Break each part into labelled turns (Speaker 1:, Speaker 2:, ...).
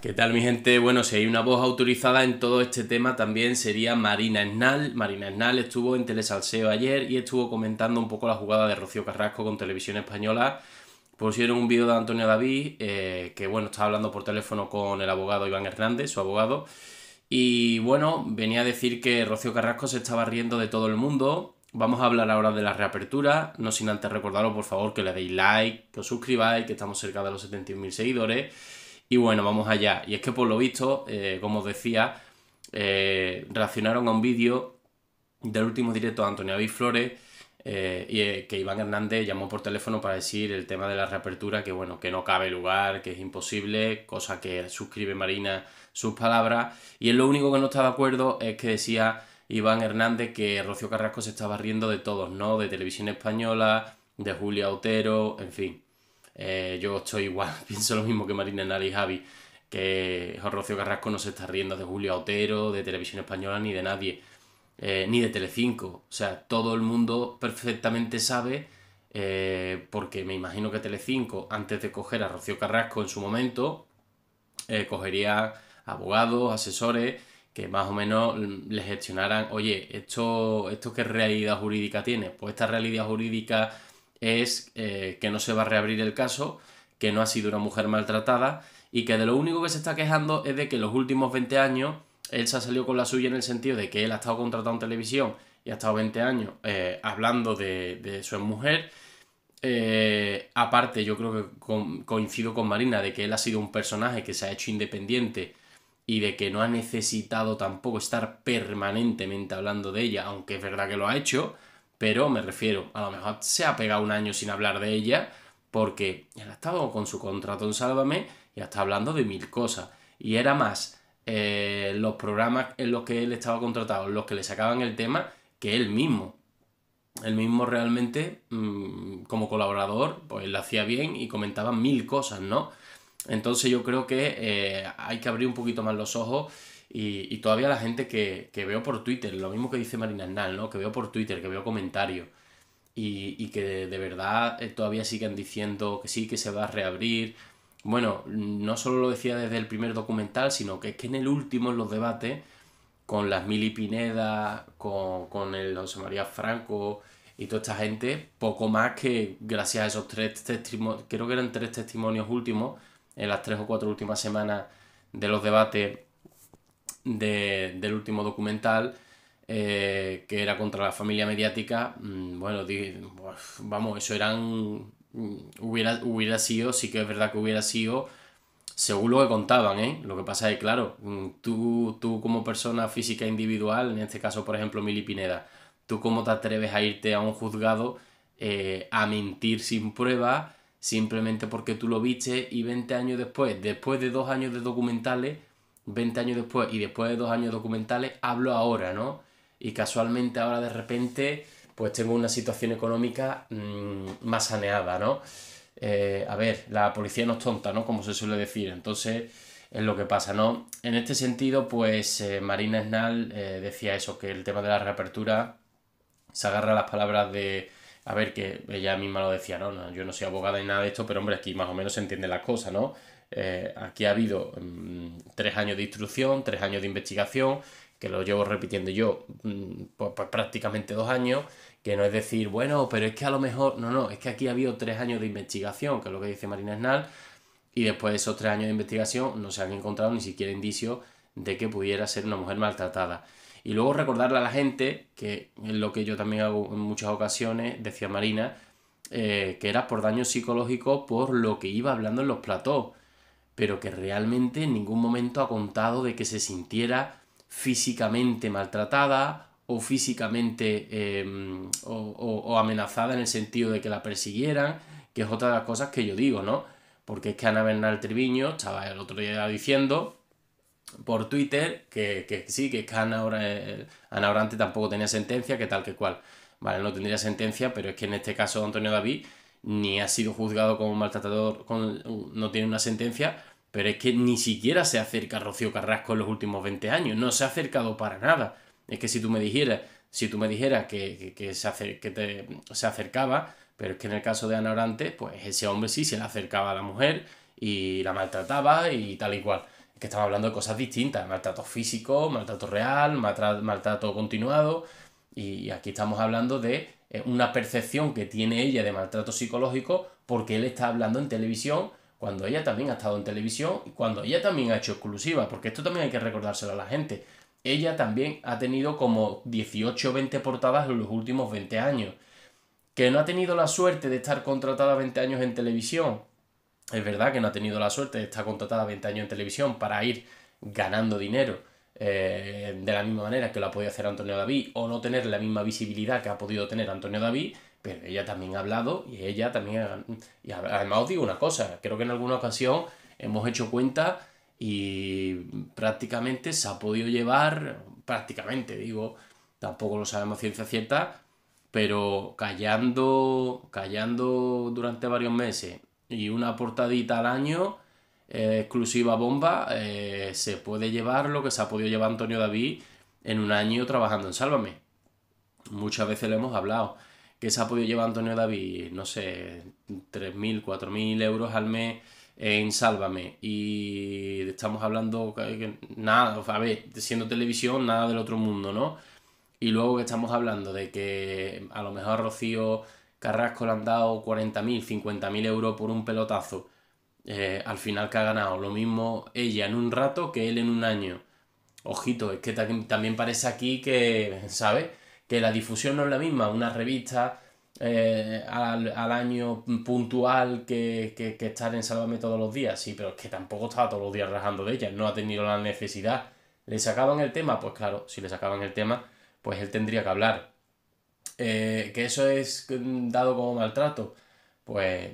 Speaker 1: ¿Qué tal mi gente? Bueno, si hay una voz autorizada en todo este tema también sería Marina Esnal. Marina Esnal estuvo en Telesalseo ayer y estuvo comentando un poco la jugada de Rocío Carrasco con Televisión Española. Pusieron un vídeo de Antonio David, eh, que bueno, estaba hablando por teléfono con el abogado Iván Hernández, su abogado. Y bueno, venía a decir que Rocío Carrasco se estaba riendo de todo el mundo. Vamos a hablar ahora de la reapertura, no sin antes recordaros por favor que le deis like, que os suscribáis, que estamos cerca de los 71.000 seguidores y bueno, vamos allá. Y es que por lo visto, eh, como os decía, eh, reaccionaron a un vídeo del último directo de Antonio David Flores eh, y, que Iván Hernández llamó por teléfono para decir el tema de la reapertura, que bueno, que no cabe lugar, que es imposible, cosa que suscribe Marina sus palabras. Y él lo único que no está de acuerdo es que decía Iván Hernández que Rocío Carrasco se estaba riendo de todos, ¿no? De Televisión Española, de Julia Otero, en fin. Eh, yo estoy igual, pienso lo mismo que Marina Nali y Javi, que Rocío Carrasco no se está riendo de Julio Otero, de Televisión Española, ni de nadie, eh, ni de Telecinco. O sea, todo el mundo perfectamente sabe, eh, porque me imagino que Telecinco, antes de coger a Rocío Carrasco en su momento, cogería abogados, asesores, que más o menos le gestionaran, oye, ¿esto, esto qué realidad jurídica tiene? Pues esta realidad jurídica es eh, que no se va a reabrir el caso, que no ha sido una mujer maltratada y que de lo único que se está quejando es de que en los últimos 20 años él se ha salido con la suya en el sentido de que él ha estado contratado en televisión y ha estado 20 años eh, hablando de, su mujer. Eh, aparte, yo creo que coincido con Marina de que él ha sido un personaje que se ha hecho independiente y de que no ha necesitado tampoco estar permanentemente hablando de ella, aunque es verdad que lo ha hecho, pero me refiero, a lo mejor se ha pegado un año sin hablar de ella porque él ha estado con su contrato en Sálvame y está hablando de mil cosas. Y era más eh, los programas en los que él estaba contratado, los que le sacaban el tema, que él mismo. Él mismo realmente, mm, como colaborador, pues lo hacía bien y comentaba mil cosas, ¿no? Entonces yo creo que eh, hay que abrir un poquito más los ojos y, todavía la gente que, veo por Twitter, lo mismo que dice Marina Hernán, ¿no? Que veo por Twitter, que veo comentarios y, que de, verdad eh, todavía siguen diciendo que sí, que se va a reabrir. Bueno, no solo lo decía desde el primer documental, sino que es que en el último, en los debates, con las Mili Pineda, con, con el José María Franco, y toda esta gente, poco más que gracias a esos tres testimonios, creo que eran tres testimonios últimos, en las tres o cuatro últimas semanas de los debates de, del último documental eh, que era contra la familia mediática, mm, bueno, vamos, eso eran... Mm, hubiera, hubiera sido, sí que es verdad que hubiera sido según lo que contaban, ¿eh? Lo que pasa es, claro, mm, tú, tú como persona física individual, en este caso, por ejemplo, Mili Pineda, ¿tú cómo te atreves a irte a un juzgado eh, a mentir sin prueba simplemente porque tú lo viste y 20 años después, después de dos años de documentales, 20 años después y después de dos años documentales, hablo ahora, ¿no? Y casualmente ahora de repente, pues tengo una situación económica mm, más saneada, ¿no? Eh, a ver, la policía no es tonta, ¿no? Como se suele decir, entonces es lo que pasa, ¿no? En este sentido, pues eh, Marina Esnal eh, decía eso, que el tema de la reapertura se agarra las palabras de... A ver, que ella misma lo decía, ¿no? Yo no soy abogada ni nada de esto, pero hombre, aquí más o menos se entiende la cosa, ¿no? Eh, aquí ha habido mm, tres años de instrucción, tres años de investigación, que lo llevo repitiendo yo mm, prácticamente dos años, que no es decir, bueno, pero es que a lo mejor, no, no, es que aquí ha habido tres años de investigación, que es lo que dice Marina Esnal, y después de esos tres años de investigación no se han encontrado ni siquiera indicios de que pudiera ser una mujer maltratada. Y luego recordarle a la gente, que es lo que yo también hago en muchas ocasiones, decía Marina, eh, que era por daño psicológico por lo que iba hablando en los platós pero que realmente en ningún momento ha contado de que se sintiera físicamente maltratada o físicamente em, o, amenazada en el sentido de que la persiguieran, que es otra de las cosas que yo digo, ¿no? Porque es que Ana Bernal Triviño estaba el otro día diciendo por Twitter que, sí, que, eh, eh, Ana, Orante tampoco tenía sentencia, que tal que cual. Vale, no tendría sentencia, pero es que en este caso Antonio David ni ha sido juzgado como maltratador, con, no tiene una sentencia, pero es que ni siquiera se acerca Rocío Carrasco en los últimos 20 años, no se ha acercado para nada. Es que si tú me dijeras, si tú me dijeras que, que, se, se acercaba, pero es que en el caso de Ana Orante, pues ese hombre sí se le acercaba a la mujer y la maltrataba y tal y cual. Es que estamos hablando de cosas distintas, maltrato físico, maltrato real, maltrato continuado, y aquí estamos hablando de eh, una percepción que tiene ella de maltrato psicológico porque él está hablando en televisión cuando ella también ha estado en televisión y cuando ella también ha hecho exclusiva, porque esto también hay que recordárselo a la gente. Ella también ha tenido como 18 o 20 portadas en los últimos 20 años. Que no ha tenido la suerte de estar contratada 20 años en televisión. Es verdad que no ha tenido la suerte de estar contratada 20 años en televisión para ir ganando dinero eh, de la misma manera que lo ha podido hacer Antonio David o no tener la misma visibilidad que ha podido tener Antonio David pero ella también ha hablado y ella también... Y además os digo una cosa, creo que en alguna ocasión hemos hecho cuenta y prácticamente se ha podido llevar, prácticamente digo, tampoco lo sabemos ciencia cierta, pero callando, callando durante varios meses y una portadita al año eh, exclusiva bomba, eh, se puede llevar lo que se ha podido llevar Antonio David en un año trabajando en Sálvame. Muchas veces le hemos hablado que se ha podido llevar Antonio David, no sé, 3.000, 4.000 euros al mes en Sálvame. Y estamos hablando, nada, a ver, siendo televisión, nada del otro mundo, ¿no? Y luego que estamos hablando de que a lo mejor a Rocío Carrasco le han dado 40.000, 50.000 euros por un pelotazo. Eh, al final que ha ganado lo mismo ella en un rato que él en un año. Ojito, es que también parece aquí que, ¿sabes? que la difusión no es la misma, una revista eh, al, año puntual que, estar en Sálvame todos los días, sí, pero es que tampoco estaba todos los días rajando de ella, no ha tenido la necesidad. ¿Le sacaban el tema? Pues claro, si le sacaban el tema, pues él tendría que hablar. Eh, que eso es dado como maltrato pues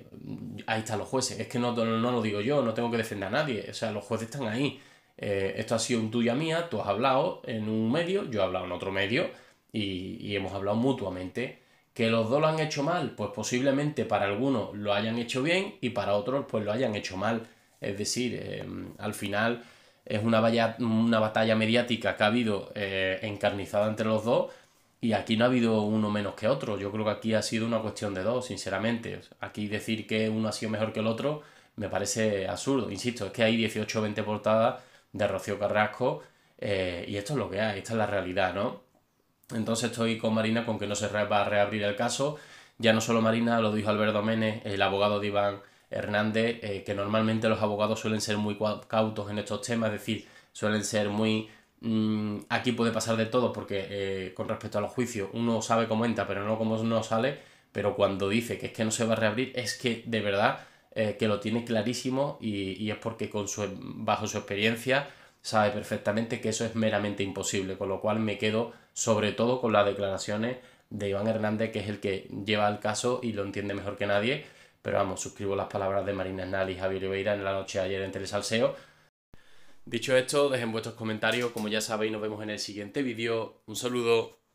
Speaker 1: ahí están los jueces. Es que no, lo digo yo, no tengo que defender a nadie. O sea, los jueces están ahí. Eh, esto ha sido un tuya mía, tú has hablado en un medio, yo he hablado en otro medio y, hemos hablado mutuamente. ¿Que los dos lo han hecho mal? Pues posiblemente para algunos lo hayan hecho bien y para otros pues lo hayan hecho mal. Es decir, em, al final es una, batalla mediática que ha habido eh, encarnizada entre los dos y aquí no ha habido uno menos que otro. Yo creo que aquí ha sido una cuestión de dos, sinceramente. Aquí decir que uno ha sido mejor que el otro me parece absurdo. Insisto, es que hay 18 o 20 portadas de Rocío Carrasco eh, y esto es lo que hay, esta es la realidad, ¿no? Entonces estoy con Marina con que no se va a reabrir el caso. Ya no solo Marina, lo dijo Alberto Ménez, el abogado de Iván Hernández, eh, que normalmente los abogados suelen ser muy cautos en estos temas, es decir, suelen ser muy... Mm, aquí puede pasar de todo porque eh, con respecto a los juicios uno sabe cómo entra, pero no cómo no sale, pero cuando dice que es que no se va a reabrir, es que de verdad eh, que lo tiene clarísimo y, es porque con su, bajo su experiencia sabe perfectamente que eso es meramente imposible, con lo cual me quedo sobre todo con las declaraciones de Iván Hernández, que es el que lleva el caso y lo entiende mejor que nadie. Pero vamos, suscribo las palabras de Marina Esnal y Javier Oliveira en la noche de ayer en Telesalseo. Dicho esto, dejen vuestros comentarios, como ya sabéis, nos vemos en el siguiente vídeo. Un saludo.